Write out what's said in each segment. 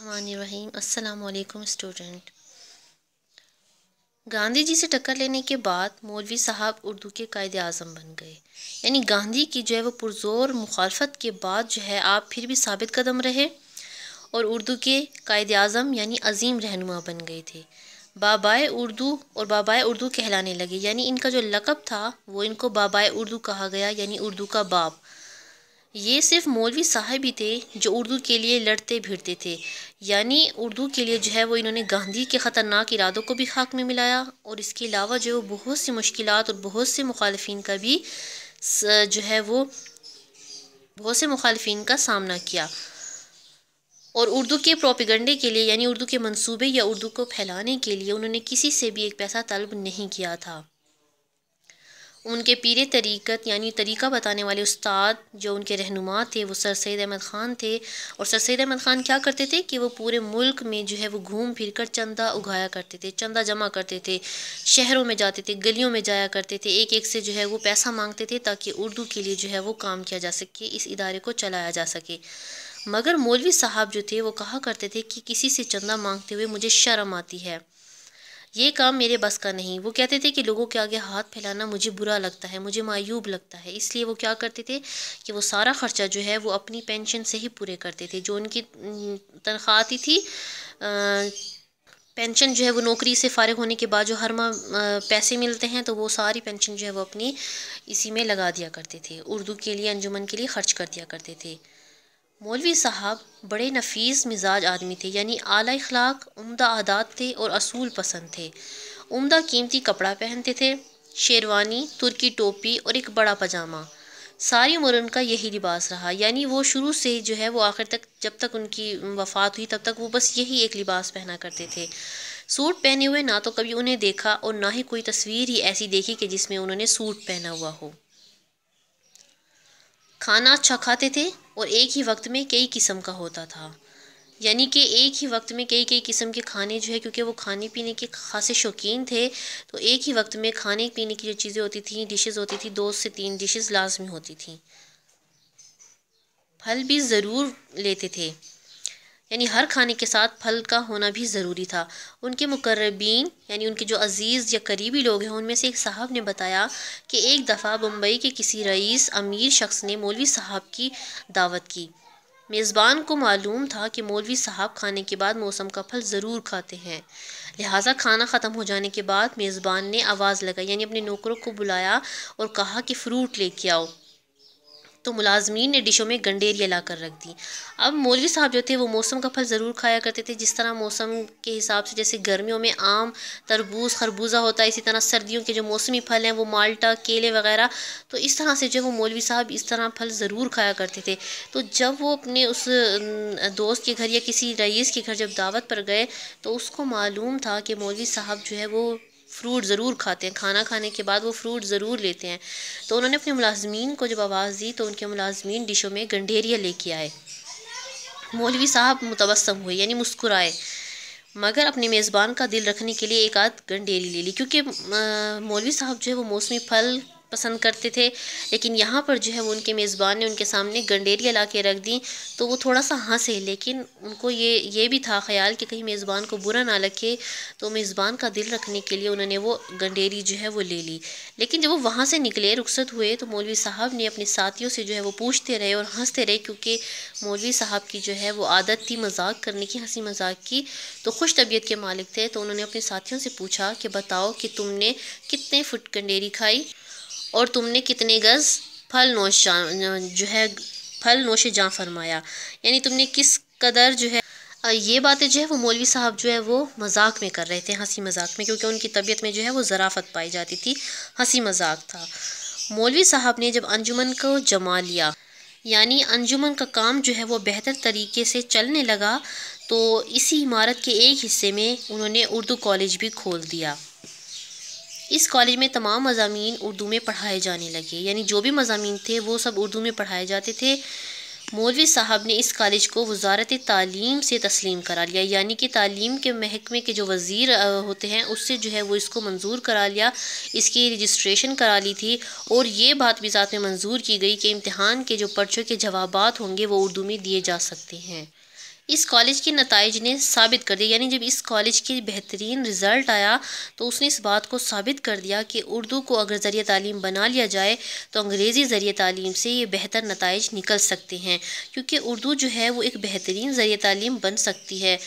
रहीम अस्सलाम वालेकुम स्टूडेंट गांधी जी से टक्कर लेने के बाद मौलवी साहब उर्दू के कायद अजम बन गए यानी गांधी की जो है वो पुरजोर मुखालफत के बाद जो है आप फिर भी साबित कदम रहे और उर्दू के कायद अजम यानी अजीम रहनुमा बन गए थे बाबाए उर्दू और बाबाए उर्दू कहलाने लगे यानी इनका जो लकब था वो इनको बाबाए उर्दू कहा गया यानी उर्दू का बाप ये सिर्फ मौलवी साहब ही थे जो उर्दू के लिए लड़ते भिड़ते थे यानी उर्दू के लिए जो है वो इन्होंने गांधी के ख़तरनाक इरादों को भी खाक में मिलाया और इसके अलावा जो है बहुत सी मुश्किल और बहुत से मुखालफन का भी जो है वो बहुत से मुखालफन का सामना किया और उर्दू के प्रोपिगंडे के लिए यानी उर्दू के मंसूबे या उर्दू को फैलाने के लिए उन्होंने किसी से भी एक पैसा तलब नहीं किया था उनके पीर तरीक़त यानी तरीक़ा बताने वाले उस्ताद जो उनके रहनुमा थे वो सर सैद अहमद ख़ान थे और सर सैद अहमद ख़ान क्या करते थे कि वो पूरे मुल्क में जो है वो घूम फिर कर चंदा उगाया करते थे चंदा जमा करते थे शहरों में जाते थे गलियों में जाया करते थे एक एक से जो है वो पैसा मांगते थे ताकि उर्दू के लिए जो है वो काम किया जा सके इस इदारे को चलाया जा सके मगर मौलवी साहब जो थे वो कहा करते थे कि किसी से चंदा मांगते हुए मुझे शर्म आती है ये काम मेरे बस का नहीं वो कहते थे कि लोगों के आगे हाथ फैलाना मुझे बुरा लगता है मुझे मायूब लगता है इसलिए वो क्या करते थे कि वो सारा ख़र्चा जो है वो अपनी पेंशन से ही पूरे करते थे जो उनकी तनख्वाह आती थी आ, पेंशन जो है वो नौकरी से फ़ारिग होने के बाद जो हर माह पैसे मिलते हैं तो वो सारी पेंशन जो है वो अपनी इसी में लगा दिया करते थे उर्दू के लिए अंजुमन के लिए ख़र्च कर दिया करते थे मौलवी साहब बड़े नफीस मिजाज आदमी थे यानी आला अखलाक उम्दा आदात थे और असूल पसंद थे उम्दा कीमती कपड़ा पहनते थे शेरवानी तुर्की टोपी और एक बड़ा पजामा सारी उम्र उनका यही लिबास रहा यानी वो शुरू से जो है वो आखिर तक जब तक उनकी वफ़ात हुई तब तक वो बस यही एक लिबास पहना करते थे सूट पहने हुए ना तो कभी उन्हें देखा और ना ही कोई तस्वीर ही ऐसी देखी कि जिसमें उन्होंने सूट पहना हुआ हो खाना अच्छा खाते थे और एक ही वक्त में कई किस्म का होता था यानी कि एक ही वक्त में कई कई किस्म के खाने जो है क्योंकि वो खाने पीने के खासे शौकीन थे तो एक ही वक्त में खाने पीने की जो चीज़ें होती थी डिशेस होती थी दो से तीन डिशेस लाजमी होती थी फल भी ज़रूर लेते थे यानी हर खाने के साथ फल का होना भी ज़रूरी था उनके मुकर्रबीन यानी उनके जो अज़ीज़ या करीबी लोग हैं उनमें से एक साहब ने बताया कि एक दफ़ा बम्बई के किसी रईस अमीर शख्स ने मौलवी साहब की दावत की मेज़बान को मालूम था कि मौलवी साहब खाने के बाद मौसम का फल ज़रूर खाते हैं लिहाजा खाना ख़त्म हो जाने के बाद मेज़बान ने आवाज़ लगाई यानी अपने नौकरों को बुलाया और कहा कि फ़्रूट लेके आओ तो मुलाजमीन ने डिशों में गंडेरिया ला कर रख दी अब मौलवी साहब जो थे वो मौसम का फल ज़रूर खाया करते थे जिस तरह मौसम के हिसाब से जैसे गर्मियों में आम तरबूज खरबूजा होता है इसी तरह सर्दियों के जो मौसमी फल हैं वो माल्टा केले वगैरह तो इस तरह से जो वो मौलवी साहब इस तरह फल ज़रूर खाया करते थे तो जब वो अपने उस दोस्त के घर या किसी रईस के घर जब दावत पर गए तो उसको मालूम था कि मौलवी साहब जो है वो फ्रूट ज़रूर खाते हैं खाना खाने के बाद वो फ्रूट ज़रूर लेते हैं तो उन्होंने अपने मुलाजमीन को जब आवाज़ दी तो उनके मुलाजमीन डिशों में गंडेरिया लेके आए मौलवी साहब मुतबसम हुए यानी मुस्कुराए मगर अपने मेज़बान का दिल रखने के लिए एक आध गंडेरी ले ली क्योंकि मौलवी साहब जो है वो मौसमी फल पसंद करते थे लेकिन यहाँ पर जो है वो उनके मेज़बान ने उनके सामने गंडेरिया ला के रख दी तो वो थोड़ा सा हंसे लेकिन उनको ये ये भी था ख्याल कि कहीं मेज़बान को बुरा ना लगे तो मेज़बान का दिल रखने के लिए उन्होंने वो गंडेरी जो है वो ले ली लेकिन जब वो वहाँ से निकले रुखसत हुए तो मौलवी साहब ने अपने साथियों से जो है वो पूछते रहे और हंसते रहे क्योंकि मौलवी साहब की जो है वो आदत थी मजाक करने की हंसी मजाक की तो खुश तबीयत के मालिक थे तो उन्होंने अपने साथियों से पूछा कि बताओ कि तुमने कितने फुट गंडेरी खाई और तुमने कितने गज़ फल नोश जो है फल नोश जहाँ फरमाया यानी तुमने किस कदर जो है ये बातें जो है वो मौलवी साहब जो है वो मजाक में कर रहे थे हंसी मजाक में क्योंकि उनकी तबीयत में जो है वो ज़राफ़त पाई जाती थी हंसी मजाक था मौलवी साहब ने जब अंजुमन को जमा लिया यानी अंजुमन का काम जो है वो बेहतर तरीके से चलने लगा तो इसी इमारत के एक हिस्से में उन्होंने उर्दू कॉलेज भी खोल दिया इस कॉलेज में तमाम मजामी उर्दू में पढ़ाए जाने लगे यानी जो भी मजामी थे वो सब उर्दू में पढ़ाए जाते थे मौलवी साहब ने इस कॉलेज को वजारत तालीम से तस्लीम करा लिया यानी कि तालीम के महकमे के जो वज़ीर होते हैं उससे जो है वो इसको मंजूर करा लिया इसकी रजिस्ट्रेशन करा ली थी और ये बात भी साथ में मंजूर की गई कि इम्तहान के जो पर्चों के जवाब होंगे वो उर्दू में दिए जा सकते हैं इस कॉलेज के नतज ने साबित कर दिया यानी जब इस कॉलेज के बेहतरीन रिज़ल्ट आया तो उसने इस बात को साबित कर दिया कि उर्दू को अगर ज़रिए तालीम बना लिया जाए तो अंग्रेज़ी ज़रिए तालीम से ये बेहतर नतज निकल सकते हैं क्योंकि उर्दू जो है वो एक बेहतरीन ज़रिए तालीम बन सकती है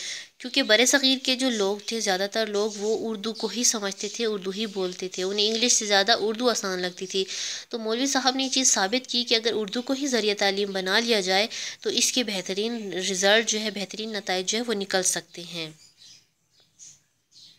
क्योंकि बर सग़ीर के जो लोग थे ज़्यादातर लोग वो उर्दू को ही समझते थे उर्दू ही बोलते थे उन्हें इंग्लिश से ज़्यादा उर्दू आसान लगती थी तो मौलवी साहब ने ये चीज़ साबित की कि अगर उर्दू को ही ज़रिए तालीम बना लिया जाए तो इसके बेहतरीन रिज़ल्ट जो है बेहतरीन नतज जो है वो निकल सकते हैं